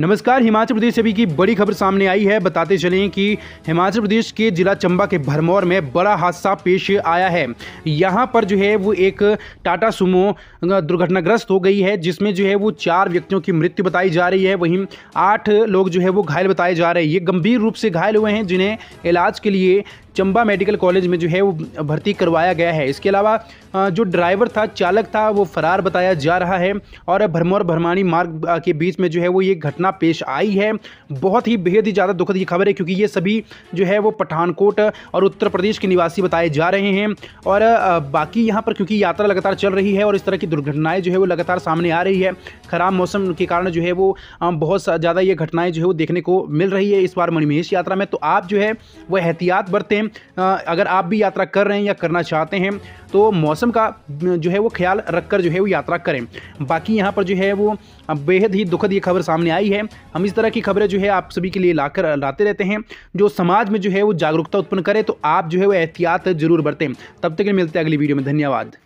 नमस्कार हिमाचल प्रदेश अभी की बड़ी खबर सामने आई है बताते चलें कि हिमाचल प्रदेश के जिला चंबा के भरमौर में बड़ा हादसा पेश आया है यहां पर जो है वो एक टाटा सुमो दुर्घटनाग्रस्त हो गई है जिसमें जो है वो चार व्यक्तियों की मृत्यु बताई जा रही है वहीं आठ लोग जो है वो घायल बताए जा रहे हैं ये गंभीर रूप से घायल हुए हैं जिन्हें इलाज के लिए चंबा मेडिकल कॉलेज में जो है वो भर्ती करवाया गया है इसके अलावा जो ड्राइवर था चालक था वो फरार बताया जा रहा है और भरमौर भरमानी मार्ग के बीच में जो है वो ये घटना पेश आई है बहुत ही बेहद ही ज़्यादा दुखद की खबर है क्योंकि ये सभी जो है वो पठानकोट और उत्तर प्रदेश के निवासी बताए जा रहे हैं और बाकी यहाँ पर क्योंकि यात्रा लगातार चल रही है और इस तरह की दुर्घटनाएँ जो है वो लगातार सामने आ रही है खराब मौसम के कारण जो है वो बहुत ज़्यादा ये घटनाएँ जो है वो देखने को मिल रही है इस बार मणिमहेश यात्रा में तो आप जो है वह एहतियात बरतें हैं अगर आप भी यात्रा कर रहे हैं या करना चाहते हैं तो मौसम का जो है वो ख्याल रखकर जो है वो यात्रा करें बाकी यहाँ पर जो है वो बेहद ही दुखद ये खबर सामने आई है हम इस तरह की खबरें जो है आप सभी के लिए लाकर लाते रहते हैं जो समाज में जो है वो जागरूकता उत्पन्न करें तो आप जो है वो एहतियात ज़रूर बरतें तब तक मिलते हैं अगली वीडियो में धन्यवाद